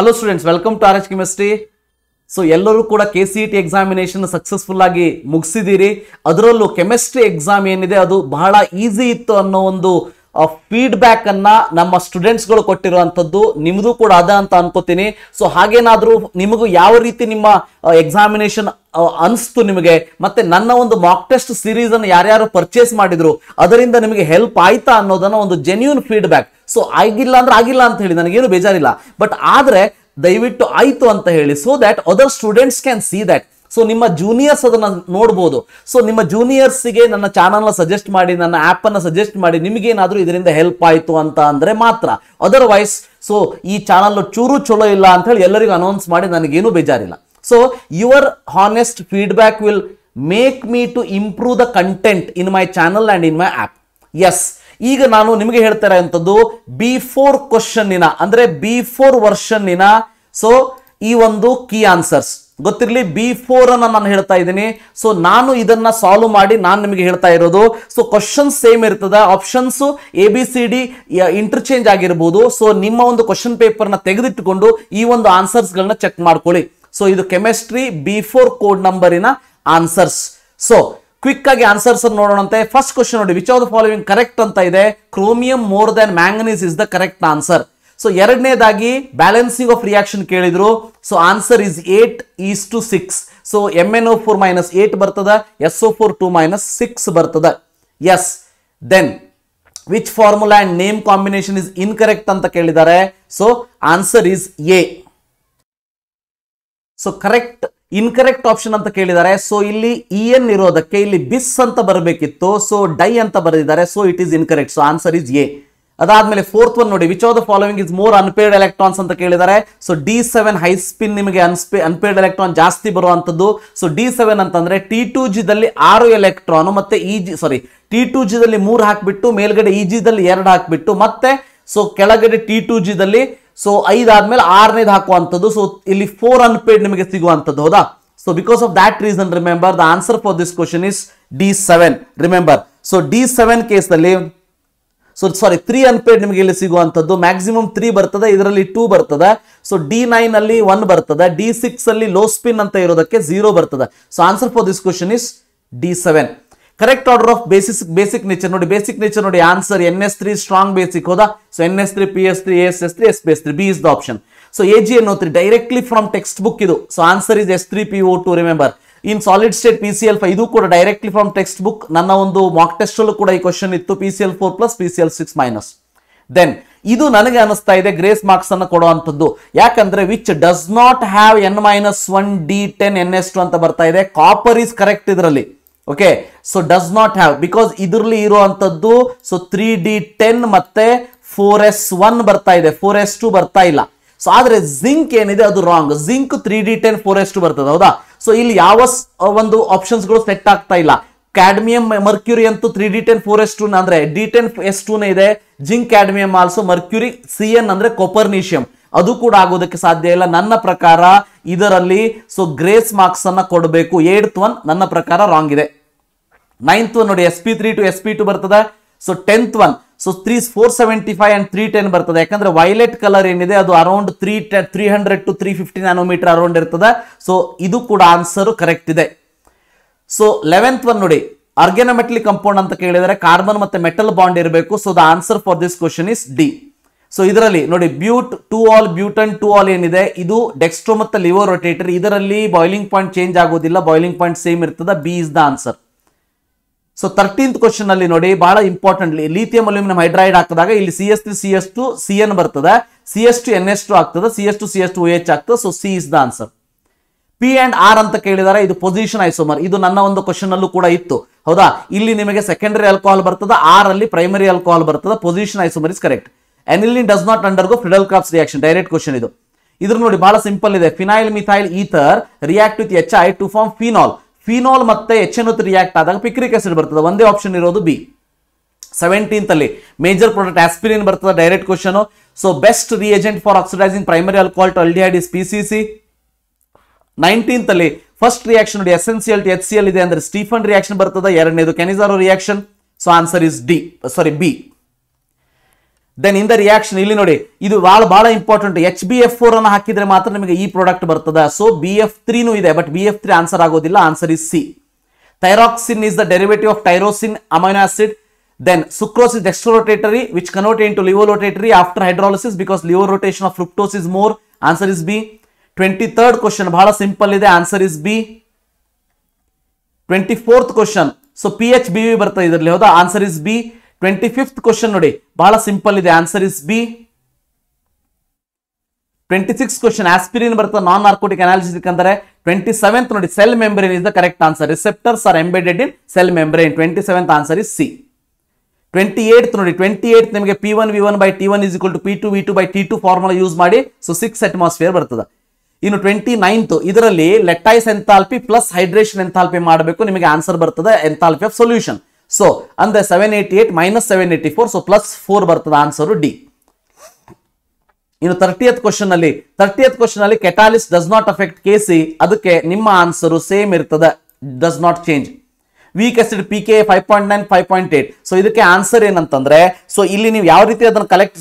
hello students welcome to R H chemistry so ಎಲ್ಲರೂ ಕೂಡ K C E T examination successful ಆಗಿ ಮುಗಿಸಿದ್ದೀರಿ ಅದರಲ್ಲೂ ಕೆಮಿಸ್ಟ್ರಿ ಎಕ್ಸಾಮ್ ಏನಿದೆ ಅದು ಬಹಳ ಈಸಿ ಇತ್ತು ಅನ್ನೋ ಒಂದು ಫೀಡ್ಬ್ಯಾಕ್ ಅನ್ನ ನಮ್ಮ ಸ್ಟೂಡೆಂಟ್ಸ್ಗಳು ಕೊಟ್ಟಿರುವಂಥದ್ದು ನಿಮ್ಮದು ಕೂಡ ಅದ ಅಂತ ಅನ್ಕೋತೀನಿ ಸೊ ಹಾಗೇನಾದರೂ ನಿಮಗೂ ಯಾವ ರೀತಿ ನಿಮ್ಮ ಎಕ್ಸಾಮಿನೇಷನ್ ಅನಿಸ್ತು ನಿಮಗೆ ಮತ್ತೆ ನನ್ನ ಒಂದು ಮಾಕ್ ಟೆಸ್ಟ್ ಸೀರೀಸ್ ಅನ್ನು ಯಾರ್ಯಾರು ಪರ್ಚೇಸ್ ಮಾಡಿದ್ರು ಅದರಿಂದ ನಿಮಗೆ ಹೆಲ್ಪ್ ಆಯ್ತಾ ಅನ್ನೋದನ್ನ ಒಂದು ಜೆನ್ಯೂನ್ ಫೀಡ್ಬ್ಯಾಕ್ ಸೊ ಆಗಿಲ್ಲ ಅಂದ್ರೆ ಆಗಿಲ್ಲ ಅಂತ ಹೇಳಿ ನನಗೇನು ಬೇಜಾರಿಲ್ಲ ಬಟ್ ಆದ್ರೆ ದಯವಿಟ್ಟು ಆಯ್ತು ಅಂತ ಹೇಳಿ so that other students can see that so ನಿಮ್ಮ ಜೂನಿಯರ್ಸ್ ಅದನ್ನು ನೋಡ್ಬೋದು ಸೊ ನಿಮ್ಮ ಜೂನಿಯರ್ಸ್ಗೆ ನನ್ನ ಚಾನಲ್ನ ಸಜೆಸ್ಟ್ ಮಾಡಿ ನನ್ನ ಆ್ಯಪನ್ನು ಸಜೆಸ್ಟ್ ಮಾಡಿ ನಿಮಗೇನಾದರೂ ಇದರಿಂದ ಹೆಲ್ಪ್ ಆಯಿತು ಅಂತ ಅಂದರೆ ಮಾತ್ರ ಅದರ್ವೈಸ್ ಸೊ ಈ ಚಾನಲ್ ಚೂರು ಚಲೋ ಇಲ್ಲ ಅಂತ ಹೇಳಿ ಎಲ್ಲರಿಗೂ ಅನೌನ್ಸ್ ಮಾಡಿ ನನಗೇನು ಬೇಜಾರಿಲ್ಲ so your honest feedback will make me to improve the content in my channel and in my apps ಈಗ ನಾನು ನಿಮಗೆ ಹೇಳ್ತಾ ಇರೋಂಥದ್ದು ಬಿ ಫೋರ್ ಕ್ವಶನ್ನಿನ ಅಂದರೆ ಬಿ ಫೋರ್ ವರ್ಷನ್ನಿನ ಸೊ ಈ ಒಂದು ಕೀ ಆನ್ಸರ್ಸ್ ಗೊತ್ತಿರಲಿ ಬಿ ಫೋರ್ ಅನ್ನ ನಾನು ಹೇಳ್ತಾ ಇದ್ದೀನಿ ಸೊ ನಾನು ಇದನ್ನ ಸಾಲ್ವ್ ಮಾಡಿ ನಾನು ನಿಮಗೆ ಹೇಳ್ತಾ ಇರೋದು ಸೊ ಕ್ವಶನ್ ಸೇಮ್ ಇರ್ತದೆ options A B C D interchange ಆಗಿರ್ಬೋದು ಸೊ ನಿಮ್ಮ ಒಂದು ಕ್ವಶನ್ ಪೇಪರ್ನ ತೆಗೆದಿಟ್ಟುಕೊಂಡು ಈ ಒಂದು ಆನ್ಸರ್ಸ್ಗಳನ್ನ ಚೆಕ್ ಮಾಡ್ಕೊಳ್ಳಿ ಸೊ ಇದು ಕೆಮಿಸ್ಟ್ರಿ ಬಿ ಫೋರ್ ಕೋಡ್ ನಂಬರಿನ ಆನ್ಸರ್ಸ್ ಸೊ ಕ್ವಿಕ್ ಆಗಿ ಆನ್ಸರ್ಸ್ ಅನ್ನು ನೋಡೋಣಂತೆ ಫಸ್ಟ್ ಕ್ವಶನ್ ನೋಡಿ which of the following correct ಅಂತ ಇದೆ chromium more than manganese is the correct answer so ಎರಡನೇದಾಗಿ ಬ್ಯಾಲೆನ್ಸಿಂಗ್ ಆಫ್ ರಿಯಾಕ್ಷನ್ ಕೇಳಿದ್ರು so answer is eight is to six so M N O four minus eight ಬರ್ತದ S O four two minus six ಬರ್ತದ S then which formula and name combination is incorrect ಅಂತ ಕೇಳಿದ್ದಾರೆ so answer is A so correct incorrect option ಅಂತ ಕೇಳಿದ್ದಾರೆ so ಇಲ್ಲಿ E e N ಇರೋದಕ್ಕೆ ಇಲ್ಲಿ ಬಿಸ್ ಅಂತ ಬರಬೇಕಿತ್ತು ಸೊ ಡೈ ಅಂತ ಬರೆದಿದ್ದಾರೆ so it is incorrect so answer is A ಅದಾದ್ಮೇಲೆ ಫೋರ್ತ್ ಒನ್ ನೋಡಿ which of the following is more unpaired electrons ಅಂತ ಕೇಳಿದ್ದಾರೆ so D seven high spin ನಿಮಗೆ ಅನ್ಸ್ಪೇ ಅನ್ಪೇರ್ಡ್ ಎಲೆಕ್ಟ್ರಾನ್ ಜಾಸ್ತಿ ಬರುವಂತದ್ದು ಸೊ ಡಿ ಸೆವೆನ್ ಅಂತಂದ್ರೆ ಟಿ ಟು ಜಿದಲ್ಲಿ ಆರು ಎಲೆಕ್ಟ್ರಾನ್ ಮತ್ತೆ E G sorry T two ದಲ್ಲಿ ಮೂರು ಹಾಕಿಬಿಟ್ಟು ಮೇಲ್ಗಡೆ ಇ e ದಲ್ಲಿ ಎರಡು ಹಾಕಿಬಿಟ್ಟು ಮತ್ತೆ ಸೊ ಕೆಳಗಡೆ ಟಿ ಟು ಜಿದಲ್ಲಿ ಸೊ ಐದಾದ್ಮೇಲೆ ಆರನೇದು ಹಾಕುವಂಥದ್ದು ಸೊ ಇಲ್ಲಿ ಫೋರ್ ಅನ್ಪೇಡ್ ನಿಮಗೆ ಸಿಗುವಂಥದ್ದು ಹೌದಾ so because of that reason remember the answer for this question is D seven remember so D seven ಕೇಸಲ್ಲಿ ಸೊ ಸಾರಿ ತ್ರೀ ಅನ್ಪೇಡ್ ನಿಮಗೆ ಇಲ್ಲಿ ಸಿಗುವಂಥದ್ದು ಮ್ಯಾಕ್ಸಿಮಮ್ ತ್ರೀ ಬರ್ತದೆ ಇದರಲ್ಲಿ ಟೂ ಬರ್ತದೆ ಸೊ ಡಿ ನೈನ್ ಅಲ್ಲಿ ಒನ್ ಬರ್ತದೆ ಡಿ ಸಿಕ್ಸ್ ಅಲ್ಲಿ ಲೋ ಸ್ಪಿನ್ ಅಂತ ಇರೋದಕ್ಕೆ ಝೀರೋ ಬರ್ತದೆ so answer for this question is D seven correct order of basic basic nature ನೋಡಿ ಬೇಸಿಕ್ ನೇಚರ್ ನೋಡಿ answer N S three strong basic ಹೋದ so N S three P S three S S three S P S three B is the option so A G N directly from text book ಇದು so answer is S three P O two remember in solid state P C L five ಇದು ಕೂಡ directly from text book ನನ್ನ ಒಂದು mock test ಅಲ್ಲೂ ಕೂಡ ಈ question ಇತ್ತು P C L four plus P C L six minus then ಇದು ನನಗೆ ಅನಿಸ್ತಾ ಇದೆ ಗ್ರೇಸ್ ಮಾರ್ಕ್ಸ್ ಅನ್ನು ಕೊಡುವಂಥದ್ದು ಯಾಕಂದ್ರೆ which does not have N minus one D ten N S two ಅಂತ ಬರ್ತಾ ಇದೆ ಕಾಪರ್ ಈಸ್ ಕರೆಕ್ಟ್ ಇದರಲ್ಲಿ okay so does not have because ಇದರಲ್ಲಿ ಇರುವಂತದ್ದು ಸೊ ತ್ರೀ ಡಿ ಟೆನ್ ಮತ್ತೆ ಫೋರ್ ಎಸ್ ಒನ್ ಬರ್ತಾ ಇದೆ ಫೋರ್ ಎಸ್ ಟು ಬರ್ತಾ ಇಲ್ಲ ಸೊ ಆದರೆ ಜಿಂಕ್ ಏನಿದೆ ಅದು wrong zinc three D ten four S ಬರ್ತದೆ ಹೌದಾ ಸೊ ಇಲ್ಲಿ ಯಾವ ಒಂದು ಗಳು ಸೆಟ್ ಆಗ್ತಾ ಇಲ್ಲ ಕ್ಯಾಡ್ಮಿಯಂ ಮರ್ಕ್ಯೂರಿ ಅಂತೂ three D ten four S ಅಂದ್ರೆ ಡಿ ಟೆನ್ ಎಸ್ ಇದೆ zinc cadmium also mercury C N ಅಂದ್ರೆ ಕೊಪರ್ನೀಷಿಯಂ ಅದು ಕೂಡ ಆಗೋದಕ್ಕೆ ಸಾಧ್ಯ ಇಲ್ಲ ನನ್ನ ಪ್ರಕಾರ ಇದರಲ್ಲಿ ಸೊ ಗ್ರೇಸ್ ಮಾರ್ಕ್ಸ್ ಅನ್ನ ಕೊಡಬೇಕು ಏಟ್ ಒನ್ ನನ್ನ ಪ್ರಕಾರ ರಾಂಗ್ ಇದೆ ನೈನ್ತ್ ಒನ್ ನೋಡಿ S P three two S P two ಬರ್ತದೆ so tenth one so three four seventy five and three ten ಬರ್ತದೆ ಯಾಕಂದ್ರೆ ವೈಲೆಟ್ ಕಲರ್ ಏನಿದೆ ಅದು around three three hundred two three fifty nanometer around ಇರ್ತದೆ so ಇದು ಕೂಡ answer correct ಇದೆ so eleventh one ನೋಡಿ ಆರ್ಗ್ಯಾನಮೆಟ್ಲಿ ಕಂಪೌಂಡ್ ಅಂತ ಕೇಳಿದರೆ ಕಾರ್ಬನ್ ಮತ್ತೆ ಮೆಟಲ್ ಬಾಂಡ್ ಇರಬೇಕು so the answer for this question is D so ಇದರಲ್ಲಿ ನೋಡಿ butan two ol butan two ol ಏನಿದೆ ಇದು ಡೆಕ್ಸ್ಟ್ರೋ ಮತ್ತು ಲಿವರ್ ರೊಟೇಟರ್ ಇದರಲ್ಲಿ ಬಾಯ್ಲಿಂಗ್ ಪಾಯಿಂಟ್ ಚೇಂಜ್ ಆಗೋದಿಲ್ಲ ಬಾಯ್ಲಿಂಗ್ ಪಾಯಿಂಟ್ ಸೇಮ್ ಇರ್ತದೆ B is the answer so thirteenth question ಅಲ್ಲಿ ನೋಡಿ ಬಹಳ ಇಂಪಾರ್ಟೆಂಟ್ ಲೀಥಿಯಂ ಅಲ್ಯೂಮಿನಿಯಂ ಹೈಡ್ರೈಡ್ ಹಾಕಿದಾಗ ಇಲ್ಲಿ C S two C S two C N ಬರ್ತದೆ C S two N S two ಆಗ್ತದೆ C S two C S two H ಆಗ್ತದೆ so C is the answer P and R ಅಂತ ಕೇಳಿದಾರೆ ಇದು position isomer ಇದು ನನ್ನ ಒಂದು question ಅಲ್ಲೂ ಕೂಡ ಇತ್ತು ಹೌದಾ ಇಲ್ಲಿ ನಿಮಗೆ ಸೆಕೆಂಡರಿ ಆಲ್ಕೋಹಾಲ್ ಬರ್ತದೆ ಆರ್ ಅಲ್ಲಿ ಪ್ರೈಮರಿ ಆಲ್ಕೋಹಾಲ್ ಬರ್ತದೆ ಪೊಸಿಷನ್ ಐಸೋಮರ್ ಇಸ್ ಕರೆಕ್ಟ್ ಇಲ್ಲಿ does not undergo Friedel Crafts reaction direct question ಇದು ಇದ್ರ ನೋಡಿ ಬಹಳ ಸಿಂಪಲ್ ಇದೆ phenyl methyl ether react with H I to form phenol phenol ಮತ್ತೆ ಎಚ್ ಎನ್ ರಿಯಾಕ್ಟ್ ಆದಾಗ ಪಿಕ್ರಿಕ್ ಆಸಿಡ್ ಬರ್ತದೆ ಒಂದೇ ಆಪ್ಷನ್ ಇರೋದು ಬಿ ಸೆವೆಂಟೀನ್ತ್ ಅಲ್ಲಿ ಮೇಜರ್ ಪ್ರಾಡಕ್ಟ್ ಆಸ್ಪಿರಿನ್ ಬರ್ತದೆ direct question so best reagent for oxidising primary alcohol to aldehyde is P C C nineteenth ಅಲ್ಲಿ first reaction ನೋಡಿ essential T H C L ಇದೆ ಅಂದ್ರೆ Stephen reaction ಬರ್ತದೆ ಎರಡನೇದು Cannizzaro reaction so answer is D sorry B then in the reaction ಇಲ್ಲಿ ನೋಡಿ ಇದು ಭಾಳ ಭಾಳ important H B F four ಅನ್ನು ಹಾಕಿದ್ರೆ ಮಾತ್ರ ನಿಮಗೆ ಈ ಪ್ರಾಡಕ್ಟ್ ಬರ್ತದ ಸೊ ಬಿ ಎಫ್ ತ್ರೀನೂ ಇದೆ but B F three answer ಆಗೋದಿಲ್ಲ answer is C thyroxine is the derivative of tyrosine amino acid then sucrose is dextrorotatory which convert into levorotatory after hydrolysis because levorotation of fructose is more answer is B twenty third question ಬಹಳ simple ಇದೆ answer is B twenty fourth question so P H B ಬರ್ತದೆ ಇದರಲ್ಲಿ ಹೌದಾ answer is B twenty fifth question ನೋಡಿ ಬಹಳ simple ಇದೆ answer is B twenty six question aspirin ಬರ್ತದೆ non narcotic analgesic ಅಂದರೆ ಟ್ವೆಂಟಿ ಸೆವೆಂತ್ ನೋಡಿ cell membrane is the correct answer receptors are embedded in cell membrane twenty seventh answer is C twenty eight ನೋಡಿ twenty eight ನಿಮಗೆ P one V one by T one is equal to P two V two by T two formula use ಮಾಡಿ so six atmosphere ಬರ್ತದೆ ಇನ್ನು twenty ninth ಇದರಲ್ಲಿ lattice enthalpy plus hydration enthalpy ಮಾಡಬೇಕು ನಿಮಗೆ answer ಬರ್ತದೆ enthalpy of solution so ಅಂದ್ರೆ seven eighty eight minus seven eighty four so plus four ಬರ್ತದೆ answer D ಇನ್ನು ತರ್ಟಿಯತ್ ಕ್ವಶನ್ ಅಲ್ಲಿ ತರ್ಟಿಯತ್ ಕ್ವಶನ್ ಅಲ್ಲಿ catalysis does not affect K C ಅದಕ್ಕೆ ನಿಮ್ಮ ಆನ್ಸರು ಸೇಮ್ ಇರ್ತದೆ does not change weak acid P K five point nine five point eight so ಇದಕ್ಕೆ answer ಏನಂತಂದ್ರೆ so ಇಲ್ಲಿ ನೀವು ಯಾವ ರೀತಿ ಅದನ್ನು ಕಲೆಕ್ಟ್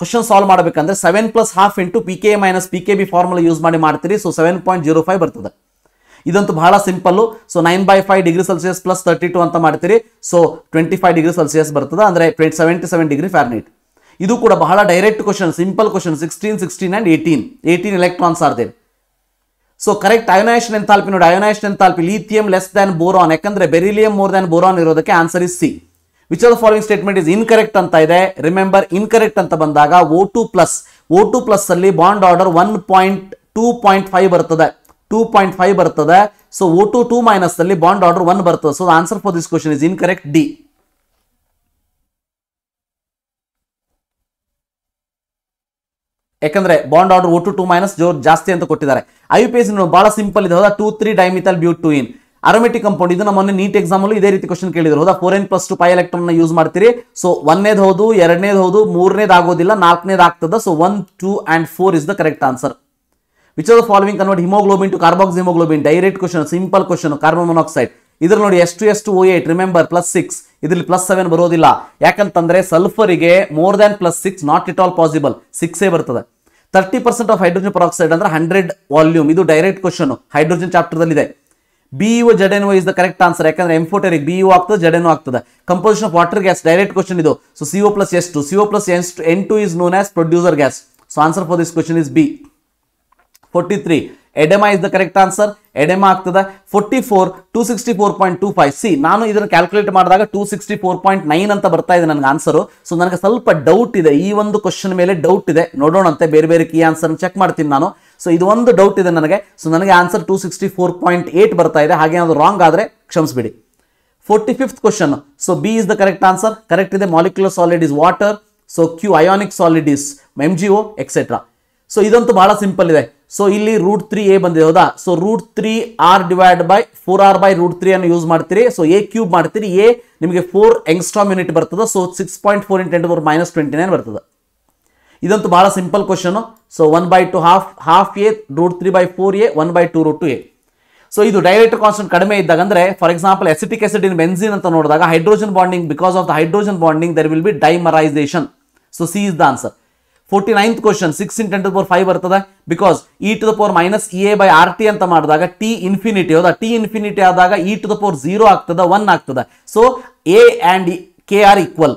ಕ್ವಶನ್ ಸಾಲ್ವ್ ಮಾಡಬೇಕಂದ್ರೆ seven plus half into P K minus P K B formula use ಮಾಡಿ ಮಾಡ್ತೀರಿ so seven point zero five ಬರ್ತದೆ ಇದಂತೂ ಬಹಳ simple so nine by five degree Celsius plus thirty two ಅಂತ ಮಾಡ್ತೀರಿ so twenty five degree Celsius ಬರ್ತದೆ ಅಂದರೆ twenty seventy seven degree Fahrenheit ಇದು ಕೂಡ ಬಹಳ direct question simple question sixteen sixteen and eighteen eighteen electrons are they so correct ionisation enthalpy ನೋಡಿ ionisation ಎಂತ lithium less than boron ಯಾಕಂದ್ರೆ beryllium more than boron ಇರೋದಕ್ಕೆ answer is C which are the following statement is incorrect ಅಂತ ಇದೆ remember incorrect ಅಂತ ಬಂದಾಗ O two plus O two plus ಅಲ್ಲಿ bond order one point two point five ಬರ್ತದೆ two point five ಬರ್ತದೆ so O two two minus ಅಲ್ಲಿ bond order one ಬರ್ತದೆ so answer for this question is incorrect D ಯಾಕಂದ್ರೆ bond order O two minus ಜೋರ್ ಜಾಸ್ತಿ ಅಂತ ಕೊಟ್ಟಿದ್ದಾರೆ I P S ಬಹಳ ಸಿಂಪಲ್ ಇದೆ ಹೌದಾ two three dimethyl but two ene aromatic compound ಇದು ನಮ್ಮನ್ನು ನೀಟ್ ಎಕ್ಸಾಮ್ ಇದೇ ರೀತಿ ಕ್ವಶನ್ ಕೇಳಿದ್ರು ಹೌದಾ four N plus two five electron use ಮಾಡ್ತೀರಿ ಸೊ ಒಂದೇದ್ ಹೌದು ಎರಡನೇದು ಹೌದು ಮೂರನೇದು ಆಗೋದಿಲ್ಲ ನಾಲ್ಕನೇದು ಆಗ್ತದೆ so one two and four is the correct answer which of following convert hemoglobin to carboxy hemoglobin direct question simple question carbon monoxide ಇದ್ರ ನೋಡಿ ಎಷ್ಟು ಟು ಓ ಏಟ್ ರಿಮೆಂಬರ್ ಪ್ಲಸ್ ಸಿಕ್ಸ್ ಇದ್ರಲ್ಲಿ ಪ್ಲಸ್ ಸೆವೆನ್ ಬರೋದಿಲ್ಲ ಯಾಕಂತಂದ್ರೆ ಸಲ್ಫರಿಗೆ more than plus six not it all possible ಸಿಕ್ಸೇ ಬರ್ತದೆ thirty percent of hydrogen peroxide ಅಂದ್ರೆ ಹಂಡ್ರೆಡ್ ವಾಲ್ಯೂಮ್ ಇದು ಡೈರೆಕ್ಟ್ ಕ್ವಶನ್ ಹೈಡ್ರೋಜನ್ ಚಾಪ್ಟರ್ ಚಾಪ್ಟರ್ದಲ್ಲಿದೆ BEO O is the correct answer ಯಾಕಂದ್ರೆ ಎಂಫೋಟೆರಿಕ್ ಬಿಇಒ ಆಗ್ತದೆ ಜಡೆನ್ ಆಗ್ತದೆ composition of water gas direct question ಇದು so CO plus S two CO plus S N two is known as producer gas so answer for this question is B forty three edema is the correct answer edema ಆಗ್ತದೆ forty four two sixty four point two five C ನಾನು ಇದನ್ನು calculate ಮಾಡಿದಾಗ two sixty four point nine ಅಂತ ಬರ್ತಾ ಇದೆ ನನಗೆ answer so ನನಗೆ ಸ್ವಲ್ಪ ಡೌಟ್ ಇದೆ ಈ ಒಂದು ಕ್ವಶನ್ ಮೇಲೆ ಡೌಟ್ ಇದೆ ನೋಡೋಣಂತೆ ಬೇರೆ ಬೇರೆ ಕೀ ಆನ್ಸರ್ ಚೆಕ್ ಮಾಡ್ತೀನಿ ನಾನು ಸೊ ಇದು ಒಂದು ಡೌಟ್ ಇದೆ ನನಗೆ ಸೊ ನನಗೆ answer two sixty four point eight ಬರ್ತಾ ಇದೆ ಹಾಗೆ ಅದು ರಾಂಗ್ ಆದರೆ ಕ್ಷಮಿಸ್ಬಿಡಿ forty fifth question so B is the correct answer correct ಇದೆ molecular solid is water so Q ionic solid is M G O etcetera so ಇದಂತೂ ಬಹಳ simple ಇದೆ ಸೊ ಇಲ್ಲಿ ರೂಟ್ ತ್ರೀ ಎ ಬಂದಿದೆ ಹೌದಾ so root three R divide by four R by root three ಅನ್ನು use ಮಾಡ್ತೀರಿ so A cube ಮಾಡ್ತೀರಿ A ನಿಮಗೆ ಫೋರ್ ಎಂಗ್ಸ್ಟ್ರಾಮ್ ಯೂನಿಟ್ ಬರ್ತದೆ so six point four into ಎಂಟು ಮೈನಸ್ ಟ್ವೆಂಟಿ ನೈನ್ ಬರ್ತದೆ ಇದಂತೂ ಬಹಳ simple question so one by two half half A root three by four A one by two root two A so ಇದು direct constant ಕಡಿಮೆ ಇದ್ದಾಗ ಅಂದರೆ for example acetic acid in benzene ಅಂತ ನೋಡಿದಾಗ hydrogen bonding because of the hydrogen bonding there will be dimerization so C is the answer forty ninth question six in ten to power five ಬರ್ತದೆ because E to the power minus A by R T ಅಂತ ಮಾಡಿದಾಗ T infinity ಹೌದಾ T infinity ಆದಾಗ E to the power zero ಆಗ್ತದೆ one ಆಗ್ತದೆ so A and K are equal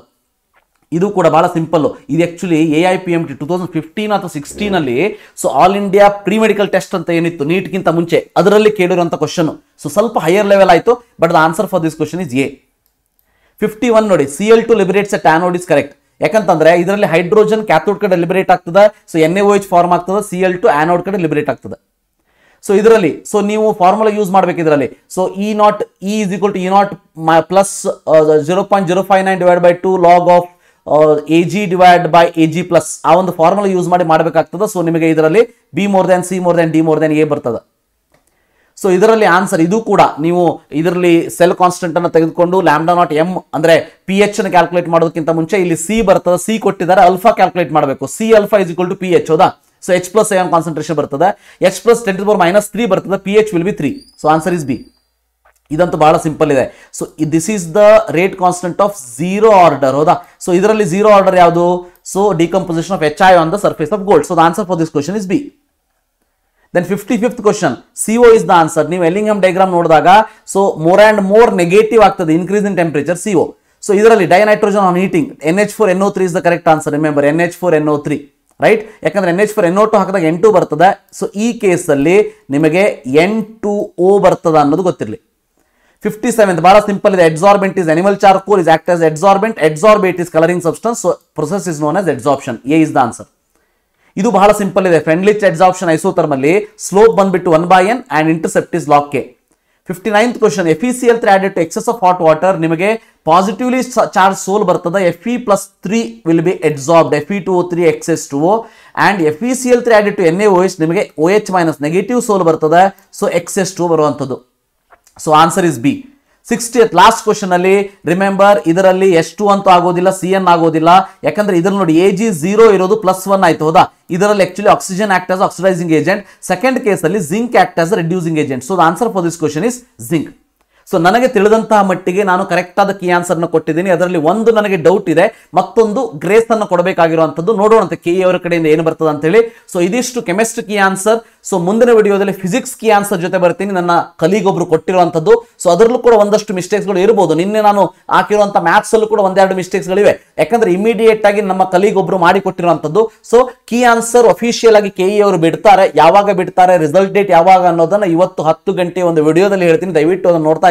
ಇದು ಕೂಡ ಬಹಳ ಸಿಂಪಲ್ ಇದು actually A I P M T two thousand fifteen ಅಥವಾ ಸಿಕ್ಸ್ಟೀನ್ ಅಲ್ಲಿ so all India pre medical test ಅಂತ ಏನಿತ್ತು ನೀಟ್ಗಿಂತ ಮುಂಚೆ ಅದರಲ್ಲಿ ಕೇಳಿರುವಂತ ಕ್ವಶನ್ ಸೊ ಸ್ವಲ್ಪ ಹೈಯರ್ ಲೆವೆಲ್ ಆಯಿತು but the answer for this question is A fifty one ನೋಡಿ C L two liberates at anode is correct ಯಾಕಂತಂದ್ರೆ ಇದರಲ್ಲಿ ಹೈಡ್ರೋಜನ್ ಕ್ಯಾಥೋಡ್ ಕಡೆ ಲಿಬರೇಟ್ ಆಗ್ತದೆ so N A H form ಆಗ್ತದೆ ಸಿ ಎಲ್ ಟು ಆನೋಡ್ ಕಡೆ liberate ಆಗ್ತದೆ so ಇದರಲ್ಲಿ so ನೀವು ಫಾರ್ಮುಲಾ ಯೂಸ್ ಮಾಡಬೇಕು ಇದರಲ್ಲಿ so E not E is equal to E not plus zero point zero five nine divide by two log of A G divide by A G plus ಆ ಒಂದು formula use ಮಾಡಿ ಮಾಡಬೇಕಾಗ್ತದೆ so ನಿಮಗೆ ಇದರಲ್ಲಿ B more than C more than D more than A ಬರ್ತದೆ so ಇದರಲ್ಲಿ answer ಇದು ಕೂಡ ನೀವು ಇದರಲ್ಲಿ ಸೆಲ್ ಕಾನ್ಸ್ಟೆಂಟ್ ಅನ್ನು ತೆಗೆದುಕೊಂಡು ಲ್ಯಾಮ್ಡಾ ನಾಟ್ ಎಂ ಅಂದ್ರೆ ಪಿ ಎಚ್ ಅನ್ನು ಕ್ಯಾಲ್ಕುಲೇಟ್ ಮಾಡೋದಕ್ಕಿಂತ ಮುಂಚೆ ಇಲ್ಲಿ ಸಿ ಬರ್ತದೆ ಸಿ ಕೊಟ್ಟಿದ್ದಾರೆ ಅಲ್ಫಾ ಕ್ಯಾಲ್ಕುಲೇಟ್ ಮಾಡಬೇಕು C alpha is equal to P H ಹೌದಾ so H plus I concentration ಬರ್ತದೆ H plus ten four minus three ಬರ್ತದೆ P H will be three so answer is B ಇದಂತೂ ಬಹಳ simple ಇದೆ so this is the rate constant of zero order ಹೌದಾ so ಇದರಲ್ಲಿ zero order ಯಾವುದು so decomposition of H I on the surface of gold so the answer for this question is B then fifty fifth question C O is the answer ನೀವು Ellingham diagram ನೋಡಿದಾಗ so more and more negative ಆಗ್ತದೆ increase in C O so ಇದರಲ್ಲಿ dinitrogen on heating N H four N three is the correct answer remember N H four N three right ಯಾಕಂದ್ರೆ N H four N two ಹಾಕಿದಾಗ N two ಬರ್ತದೆ so ಈ ಕೇಸಲ್ಲಿ ನಿಮಗೆ N to ಓ ಬರ್ತದೆ ಅನ್ನೋದು ಗೊತ್ತಿರಲಿ ಫಿಫ್ಟಿ ಸೆವೆಂತ್ ಬಹಳ ಸಿಂಪಲ್ ಇದೆ adsorbent is animal charcoal is act as adsorbent adsorbate is colouring substance so process is known as adsorption A is the answer ಇದು ಬಹಳ ಸಿಂಪಲ್ ಇದೆ ಫ್ರೆಂಡ್ಲಿ ಚೆಡ್ಸ್ ಆಪ್ಷನ್ ಐಸೋಥರ್ಮ್ ಅಲ್ಲಿ slope ಬಂದ್ಬಿಟ್ಟು one by N and intercept is log K fifty ninth question F E C L three added to excess of hot water ನಿಮಗೆ positively charge sol ಬರ್ತದೆ F E plus three will be adsorbed F E to O three excess two O and F E C L three added to N A O H ನಿಮಗೆ O H minus negative sol ಬರ್ತದೆ so excess two ಬರುವಂಥದ್ದು so answer is B sixtieth last question ಅಲ್ಲಿ remember ಇದರಲ್ಲಿ ಎಷ್ಟು ಅಂತ ಆಗೋದಿಲ್ಲ C N ಆಗೋದಿಲ್ಲ ಯಾಕಂದ್ರೆ ಇದ್ರ ನೋಡಿ ಎ ಜಿ ಜೀರೋ ಇರೋದು ಪ್ಲಸ್ ಒನ್ ಆಯ್ತು ಹೌದಾ ಇದರಲ್ಲಿ actually oxygen act as oxidizing agent second case ಅಲ್ಲಿ zinc act as reducing agent so the answer for this question is zinc so ನನಗೆ ತಿಳಿದಂತಹ ಮಟ್ಟಿಗೆ ನಾನು ಕರೆಕ್ಟ್ ಆದ ಕೀ ಆನ್ಸರ್ ಕೊಟ್ಟಿದ್ದೀನಿ ಅದರಲ್ಲಿ ಒಂದು ನನಗೆ ಡೌಟ್ ಇದೆ ಮತ್ತೊಂದು ಗ್ರೇಸ್ ಅನ್ನು ಕೊಡಬೇಕಾಗಿರುವಂತದ್ದು ನೋಡೋಣ ಕೆ e ಅವರ ಕಡೆಯಿಂದ ಏನು ಬರ್ತದೆ ಅಂತ ಹೇಳಿ ಸೊ ಇದಿಷ್ಟು ಕೆಮಿಸ್ಟ್ರಿ ಕೀ ಆನ್ಸರ್ ಸೊ ಮುಂದಿನ ವಿಡಿಯೋದಲ್ಲಿ ಫಿಸಿಕ್ಸ್ ಕೀ ಆನ್ಸರ್ ಜೊತೆ ಬರ್ತೀನಿ ನನ್ನ ಕಲಿಗೊಬ್ರು ಕೊಟ್ಟಿರುವಂತದ್ದು ಸೊ ಅದರಲ್ಲೂ ಕೂಡ ಒಂದಷ್ಟು ಮಿಸ್ಟೇಕ್ಸ್ ಗಳು ಇರಬಹುದು ನಿನ್ನೆ ನಾನು ಹಾಕಿರುವಂತಹ ಮ್ಯಾಥ್ಸ್ ಅಲ್ಲೂ ಕೂಡ ಒಂದೆರಡು ಮಿಸ್ಟೇಕ್ಸ್ ಗಳಿವೆ ಯಾಕಂದ್ರೆ ಇಮಿಡಿಯೇಟ್ ಆಗಿ ನಮ್ಮ ಕಲಿಗೊಬ್ರು ಮಾಡಿ ಕೊಟ್ಟಿರುವಂತದ್ದು ಸೊ ಕೀ ಆನ್ಸರ್ ಅಫಿಷಿಯಲ್ ಆಗಿ ಕೆಇ e ಅವರು ಬಿಡ್ತಾರೆ ಯಾವಾಗ ಬಿಡ್ತಾರೆ ರಿಸಲ್ಟ್ ಡೇಟ್ ಯಾವಾಗ ಅನ್ನೋದನ್ನ ಇವತ್ತು ಹತ್ತು ಗಂಟೆ ಒಂದು ವಿಡಿಯೋದಲ್ಲಿ ಹೇಳ್ತೀನಿ ದಯವಿಟ್ಟು ಅದನ್ನು ನೋಡ್ತಾ